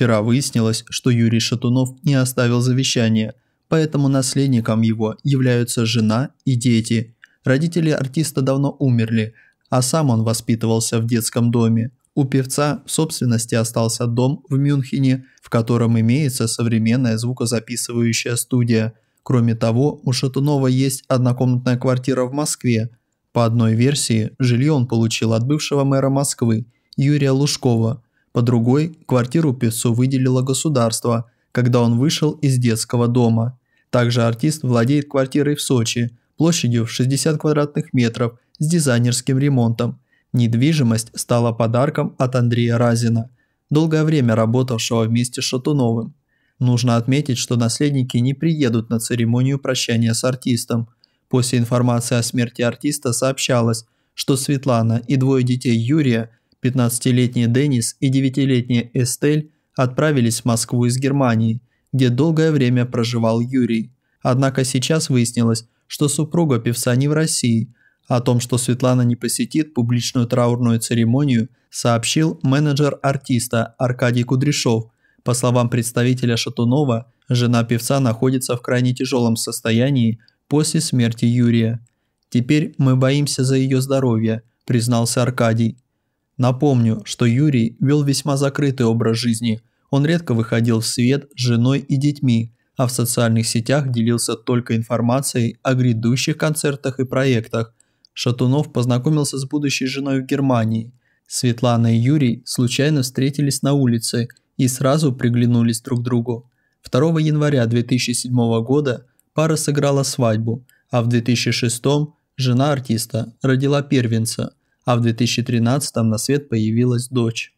Вчера выяснилось, что Юрий Шатунов не оставил завещание, поэтому наследником его являются жена и дети. Родители артиста давно умерли, а сам он воспитывался в детском доме. У певца в собственности остался дом в Мюнхене, в котором имеется современная звукозаписывающая студия. Кроме того, у Шатунова есть однокомнатная квартира в Москве. По одной версии, жилье он получил от бывшего мэра Москвы Юрия Лужкова – по другой, квартиру певцу выделило государство, когда он вышел из детского дома. Также артист владеет квартирой в Сочи, площадью в 60 квадратных метров, с дизайнерским ремонтом. Недвижимость стала подарком от Андрея Разина, долгое время работавшего вместе с Шатуновым. Нужно отметить, что наследники не приедут на церемонию прощания с артистом. После информации о смерти артиста сообщалось, что Светлана и двое детей Юрия 15-летний Денис и 9-летняя Эстель отправились в Москву из Германии, где долгое время проживал Юрий. Однако сейчас выяснилось, что супруга певца не в России. О том, что Светлана не посетит публичную траурную церемонию, сообщил менеджер артиста Аркадий Кудряшов. По словам представителя Шатунова, жена певца находится в крайне тяжелом состоянии после смерти Юрия. «Теперь мы боимся за ее здоровье», – признался Аркадий. Напомню, что Юрий вел весьма закрытый образ жизни. Он редко выходил в свет с женой и детьми, а в социальных сетях делился только информацией о грядущих концертах и проектах. Шатунов познакомился с будущей женой в Германии. Светлана и Юрий случайно встретились на улице и сразу приглянулись друг к другу. 2 января 2007 года пара сыграла свадьбу, а в 2006 жена артиста родила первенца – а в 2013 на свет появилась дочь.